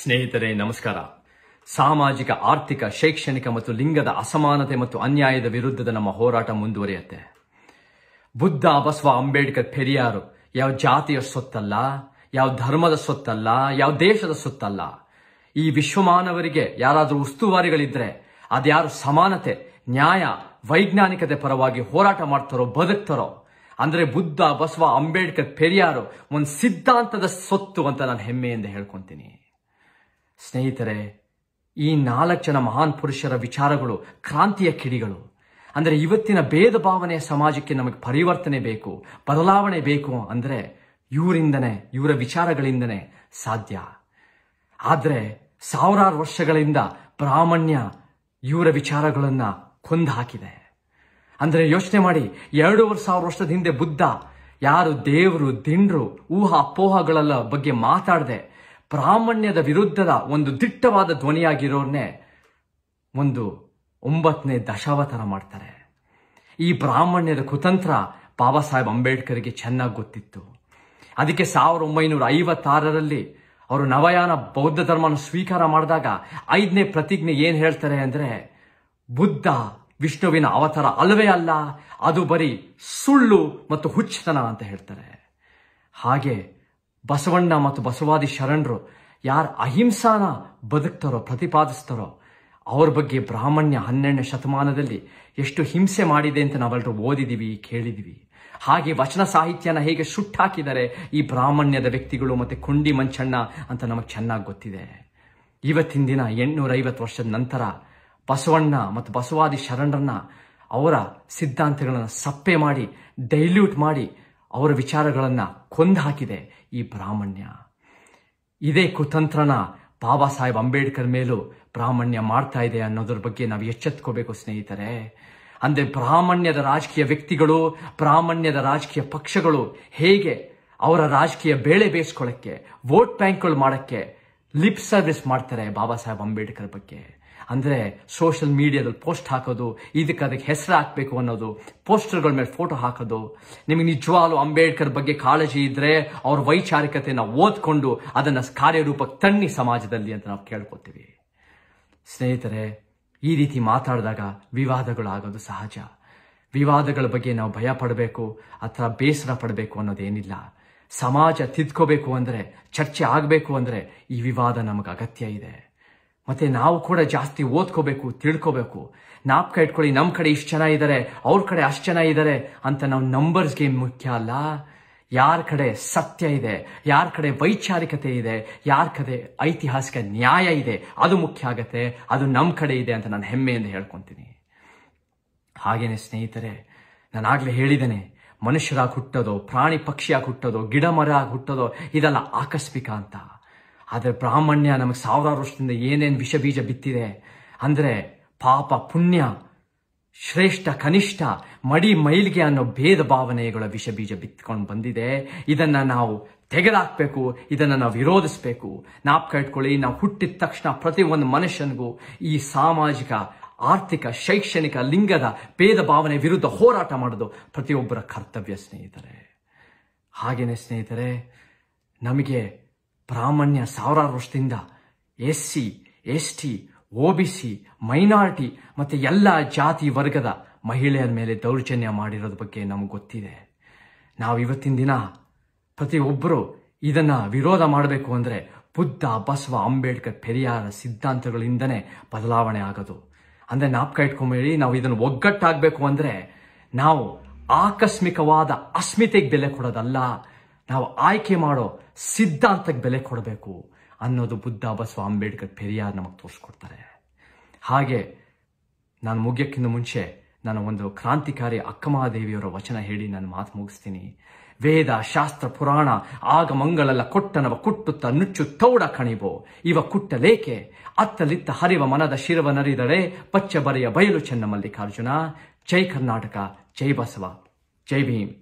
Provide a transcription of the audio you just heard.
ಸ್ನೇಹಿತರೆ ನಮಸ್ಕಾರ ಸಾಮಾಜಿಕ ಆರ್ಥಿಕ ಶೈಕ್ಷಣಿಕ ಮತ್ತು ಲಿಂಗದ ಅಸಮಾನತೆ ಮತ್ತು ಅನ್ಯಾಯದ ವಿರುದ್ಧದ ನಮ್ಮ ಹೋರಾಟ ಮುಂದುವರಿಯುತ್ತೆ ಬುದ್ಧ ಬಸವ ಅಂಬೇಡ್ಕರ್ ಪೆರಿಯಾರು ಯಾವ ಜಾತಿಯ ಸೊತ್ತಲ್ಲ ಯಾವ ಧರ್ಮದ ಸೊತ್ತಲ್ಲ ಯಾವ ದೇಶದ ಸೊತ್ತಲ್ಲ ಈ ವಿಶ್ವಮಾನವರಿಗೆ ಯಾರಾದರೂ ಉಸ್ತುವಾರಿಗಳಿದ್ರೆ ಅದ್ಯಾರು ಸಮಾನತೆ ನ್ಯಾಯ ವೈಜ್ಞಾನಿಕತೆ ಪರವಾಗಿ ಹೋರಾಟ ಮಾಡ್ತಾರೋ ಬದುಕ್ತಾರೋ ಅಂದ್ರೆ ಬುದ್ಧ ಬಸವ ಅಂಬೇಡ್ಕರ್ ಪೆರಿಯಾರು ಒಂದು ಸಿದ್ಧಾಂತದ ಸೊತ್ತು ಅಂತ ನಾನು ಹೆಮ್ಮೆಯಿಂದ ಹೇಳ್ಕೊಂತೀನಿ ಸ್ನೇಹಿತರೆ ಈ ನಾಲ್ಕು ಜನ ಮಹಾನ್ ಪುರುಷರ ವಿಚಾರಗಳು ಕ್ರಾಂತಿಯ ಕಿಡಿಗಳು ಅಂದರೆ ಇವತ್ತಿನ ಭೇದ ಭಾವನೆಯ ಸಮಾಜಕ್ಕೆ ನಮಗೆ ಪರಿವರ್ತನೆ ಬೇಕು ಬದಲಾವಣೆ ಬೇಕು ಅಂದರೆ ಇವರಿಂದನೇ ಇವರ ವಿಚಾರಗಳಿಂದನೇ ಸಾಧ್ಯ ಆದರೆ ಸಾವಿರಾರು ವರ್ಷಗಳಿಂದ ಬ್ರಾಹ್ಮಣ್ಯ ಇವರ ವಿಚಾರಗಳನ್ನು ಕೊಂದು ಹಾಕಿದೆ ಅಂದರೆ ಯೋಚನೆ ಮಾಡಿ ಎರಡೂವರೆ ಸಾವಿರ ವರ್ಷದ ಹಿಂದೆ ಬುದ್ಧ ಯಾರು ದೇವರು ದಿಂಡ್ರು ಊಹಾ ಅಪೋಹಗಳೆಲ್ಲ ಬಗ್ಗೆ ಮಾತಾಡದೆ ಬ್ರಾಹ್ಮಣ್ಯದ ವಿರುದ್ಧದ ಒಂದು ದಿಟ್ಟವಾದ ಧ್ವನಿಯಾಗಿರೋನ್ನೇ ಒಂದು ಒಂಬತ್ತನೇ ದಶಾವತಾರ ಮಾಡ್ತಾರೆ ಈ ಬ್ರಾಹ್ಮಣ್ಯದ ಕುತಂತ್ರ ಬಾಬಾ ಸಾಹೇಬ್ ಅಂಬೇಡ್ಕರ್ಗೆ ಚೆನ್ನಾಗಿ ಗೊತ್ತಿತ್ತು ಅದಕ್ಕೆ ಸಾವಿರದ ಒಂಬೈನೂರ ಐವತ್ತಾರರಲ್ಲಿ ಅವರು ನವಯಾನ ಬೌದ್ಧ ಧರ್ಮನ ಸ್ವೀಕಾರ ಮಾಡಿದಾಗ ಐದನೇ ಪ್ರತಿಜ್ಞೆ ಏನು ಹೇಳ್ತಾರೆ ಅಂದರೆ ಬುದ್ಧ ವಿಷ್ಣುವಿನ ಅವತಾರ ಅಲ್ಲವೇ ಅಲ್ಲ ಅದು ಬರೀ ಸುಳ್ಳು ಮತ್ತು ಹುಚ್ಚತನ ಅಂತ ಹೇಳ್ತಾರೆ ಹಾಗೆ ಬಸವಣ್ಣ ಮತ್ತು ಬಸವಾದಿ ಶರಣರು ಯಾರು ಅಹಿಂಸಾನ ಬದುಕ್ತಾರೋ ಪ್ರತಿಪಾದಿಸ್ತಾರೋ ಅವ್ರ ಬಗ್ಗೆ ಬ್ರಾಹ್ಮಣ್ಯ ಹನ್ನೆರಡನೇ ಶತಮಾನದಲ್ಲಿ ಎಷ್ಟು ಹಿಂಸೆ ಮಾಡಿದೆ ಅಂತ ನಾವೆಲ್ಲರೂ ಓದಿದ್ದೀವಿ ಕೇಳಿದೀವಿ ಹಾಗೆ ವಚನ ಸಾಹಿತ್ಯನ ಹೇಗೆ ಸುಟ್ಟಾಕಿದ್ದಾರೆ ಈ ಬ್ರಾಹ್ಮಣ್ಯದ ವ್ಯಕ್ತಿಗಳು ಮತ್ತು ಕುಂಡಿ ಮಂಚಣ್ಣ ಅಂತ ನಮಗೆ ಚೆನ್ನಾಗಿ ಗೊತ್ತಿದೆ ಇವತ್ತಿನ ದಿನ ಎಂಟುನೂರೈವತ್ತು ವರ್ಷದ ನಂತರ ಬಸವಣ್ಣ ಮತ್ತು ಬಸವಾದಿ ಶರಣರನ್ನ ಅವರ ಸಿದ್ಧಾಂತಗಳನ್ನು ಸಪ್ಪೆ ಮಾಡಿ ಡೈಲ್ಯೂಟ್ ಮಾಡಿ ಅವರ ವಿಚಾರಗಳನ್ನು ಕೊಂದು ಹಾಕಿದೆ ಈ ಬ್ರಾಹ್ಮಣ್ಯ ಇದೇ ಕುತಂತ್ರನ ಬಾಬಾ ಸಾಹೇಬ್ ಅಂಬೇಡ್ಕರ್ ಮೇಲೂ ಬ್ರಾಹ್ಮಣ್ಯ ಮಾಡ್ತಾ ಇದೆ ಅನ್ನೋದ್ರ ಬಗ್ಗೆ ನಾವು ಎಚ್ಚೆತ್ಕೋಬೇಕು ಸ್ನೇಹಿತರೆ ಅಂದರೆ ಬ್ರಾಹ್ಮಣ್ಯದ ರಾಜಕೀಯ ವ್ಯಕ್ತಿಗಳು ಬ್ರಾಹ್ಮಣ್ಯದ ರಾಜಕೀಯ ಪಕ್ಷಗಳು ಹೇಗೆ ಅವರ ರಾಜಕೀಯ ಬೇಳೆ ಬೇಯಿಸ್ಕೊಳ್ಳೋಕ್ಕೆ ವೋಟ್ ಬ್ಯಾಂಕ್ಗಳು ಮಾಡೋಕ್ಕೆ ಲಿಪ್ ಸರ್ವಿಸ್ ಮಾಡ್ತಾರೆ ಬಾಬಾ ಸಾಹೇಬ್ ಅಂಬೇಡ್ಕರ್ ಬಗ್ಗೆ ಅಂದರೆ ಸೋಷಿಯಲ್ ಮೀಡಿಯಾದಲ್ಲಿ ಪೋಸ್ಟ್ ಹಾಕೋದು ಇದಕ್ಕೆ ಅದಕ್ಕೆ ಹೆಸರು ಹಾಕಬೇಕು ಅನ್ನೋದು ಪೋಸ್ಟರ್ಗಳ ಮೇಲೆ ಫೋಟೋ ಹಾಕೋದು ನಿಮಗೆ ನಿಜವಾಲು ಅಂಬೇಡ್ಕರ್ ಬಗ್ಗೆ ಕಾಳಜಿ ಇದ್ದರೆ ಅವ್ರ ವೈಚಾರಿಕತೆಯನ್ನು ಓದ್ಕೊಂಡು ಅದನ್ನು ಕಾರ್ಯರೂಪಕ್ಕೆ ತಣ್ಣಿ ಸಮಾಜದಲ್ಲಿ ಅಂತ ನಾವು ಕೇಳ್ಕೊತೀವಿ ಸ್ನೇಹಿತರೆ ಈ ರೀತಿ ಮಾತಾಡಿದಾಗ ವಿವಾದಗಳು ಆಗೋದು ಸಹಜ ವಿವಾದಗಳ ಬಗ್ಗೆ ನಾವು ಭಯ ಪಡಬೇಕು ಅಥವಾ ಬೇಸರ ಪಡಬೇಕು ಅನ್ನೋದೇನಿಲ್ಲ ಸಮಾಜ ತಿದ್ಕೋಬೇಕು ಅಂದರೆ ಚರ್ಚೆ ಆಗಬೇಕು ಅಂದರೆ ಈ ವಿವಾದ ನಮಗೆ ಅಗತ್ಯ ಇದೆ ಮತ್ತೆ ನಾವು ಕೂಡ ಜಾಸ್ತಿ ಓದ್ಕೋಬೇಕು ತಿಳ್ಕೋಬೇಕು ನಾಪ್ಕ ಇಟ್ಕೊಳ್ಳಿ ನಮ್ಮ ಕಡೆ ಇಷ್ಟು ಜನ ಇದ್ದಾರೆ ಅವ್ರ ಕಡೆ ಅಷ್ಟು ಜನ ಇದ್ದಾರೆ ಅಂತ ನಾವು ನಂಬರ್ಸ್ ಗೇಮ್ ಮುಖ್ಯ ಅಲ್ಲ ಯಾರ ಕಡೆ ಸತ್ಯ ಇದೆ ಯಾರ ಕಡೆ ವೈಚಾರಿಕತೆ ಇದೆ ಯಾರ ಕಡೆ ಐತಿಹಾಸಿಕ ನ್ಯಾಯ ಇದೆ ಅದು ಮುಖ್ಯ ಆಗತ್ತೆ ಅದು ನಮ್ಮ ಕಡೆ ಇದೆ ಅಂತ ನಾನು ಹೆಮ್ಮೆಯಿಂದ ಹೇಳ್ಕೊತೀನಿ ಹಾಗೇನೆ ಸ್ನೇಹಿತರೆ ನಾನು ಆಗಲೇ ಹೇಳಿದ್ದೇನೆ ಮನುಷ್ಯರಾಗಿ ಹುಟ್ಟೋದು ಪ್ರಾಣಿ ಪಕ್ಷಿಯಾಗಿ ಹುಟ್ಟೋದು ಗಿಡ ಮರ ಹುಟ್ಟೋದು ಇದೆಲ್ಲ ಆಕಸ್ಮಿಕ ಅಂತ ಆದರೆ ಬ್ರಾಹ್ಮಣ್ಯ ನಮಗೆ ಸಾವಿರಾರು ವರ್ಷದಿಂದ ಏನೇನು ವಿಷ ಬೀಜ ಬಿತ್ತಿದೆ ಅಂದರೆ ಪಾಪ ಪುಣ್ಯ ಶ್ರೇಷ್ಠ ಕನಿಷ್ಠ ಮಡಿ ಮೈಲ್ಗೆ ಅನ್ನೋ ಭೇದ ಭಾವನೆಗಳ ವಿಷ ಬೀಜ ಬಿತ್ಕೊಂಡು ಬಂದಿದೆ ಇದನ್ನು ನಾವು ತೆಗೆದಾಕ್ಬೇಕು ಇದನ್ನು ನಾವು ವಿರೋಧಿಸಬೇಕು ನಾಪ್ಕ ಇಟ್ಕೊಳ್ಳಿ ನಾವು ಹುಟ್ಟಿದ ತಕ್ಷಣ ಪ್ರತಿಯೊಂದು ಮನುಷ್ಯನಿಗೂ ಈ ಸಾಮಾಜಿಕ ಆರ್ಥಿಕ ಶೈಕ್ಷಣಿಕ ಲಿಂಗದ ಭೇದ ಭಾವನೆ ವಿರುದ್ಧ ಹೋರಾಟ ಮಾಡೋದು ಪ್ರತಿಯೊಬ್ಬರ ಕರ್ತವ್ಯ ಸ್ನೇಹಿತರೆ ಹಾಗೇನೆ ಸ್ನೇಹಿತರೆ ನಮಗೆ ಪ್ರಾಮಾಣ್ಯ ಸಾವಿರಾರು ವರ್ಷದಿಂದ S C S T O B C minority ಮತ್ತು ಎಲ್ಲ ಜಾತಿ ವರ್ಗದ ಮಹಿಳೆಯರ ಮೇಲೆ ದೌರ್ಜನ್ಯ ಮಾಡಿರೋದ್ರ ಬಗ್ಗೆ ನಮ್ಗೆ ಗೊತ್ತಿದೆ ನಾವು ಇವತ್ತಿನ ದಿನ ಪ್ರತಿಯೊಬ್ಬರು ಇದನ್ನು ವಿರೋಧ ಮಾಡಬೇಕು ಅಂದರೆ ಬುದ್ಧ ಬಸವ ಅಂಬೇಡ್ಕರ್ ಪೆರಿಯಾರ ಸಿದ್ಧಾಂತಗಳಿಂದನೇ ಬದಲಾವಣೆ ಆಗೋದು ಅಂದರೆ ನಾಪ್ಕ ಇಟ್ಕೊಂಬೇಳಿ ನಾವು ಇದನ್ನು ಒಗ್ಗಟ್ಟಾಗಬೇಕು ಅಂದರೆ ನಾವು ಆಕಸ್ಮಿಕವಾದ ಅಸ್ಮಿತೆಗೆ ಬೆಲೆ ಕೊಡೋದಲ್ಲ ನಾವು ಆಯ್ಕೆ ಮಾಡೋ ಸಿದ್ಧಾಂತಕ್ಕೆ ಬೆಲೆ ಕೊಡಬೇಕು ಅನ್ನೋದು ಬುದ್ಧ ಬಸವ ಅಂಬೇಡ್ಕರ್ ಪೆರಿಯಾರ್ ನಮಗೆ ತೋರಿಸ್ಕೊಡ್ತಾರೆ ಹಾಗೆ ನಾನು ಮುಗಿಯೋಕ್ಕಿಂತ ಮುಂಚೆ ನಾನು ಒಂದು ಕ್ರಾಂತಿಕಾರಿ ಅಕ್ಕಮಹಾದೇವಿಯವರ ವಚನ ಹೇಳಿ ನಾನು ಮಾತು ಮುಗಿಸ್ತೀನಿ ವೇದ ಶಾಸ್ತ್ರ ಪುರಾಣ ಆಗ ಮಂಗಳೆಲ್ಲ ಕೊಟ್ಟನವ ಕುಟ್ಟುತ್ತ ನುಚ್ಚು ತೌಡ ಕಣಿಬೋ ಇವ ಕುಟ್ಟ ಲೇಕೆ ಅತ್ತಲಿತ್ತ ಹರಿವ ಮನದ ಶಿರವ ನರಿದಳೆ ಪಚ್ಚ ಬರೆಯ ಬಯಲು ಚೆನ್ನ ಮಲ್ಲಿಕಾರ್ಜುನ ಜೈ ಕರ್ನಾಟಕ ಜೈ ಬಸವ ಜೈ ಭೀಮ್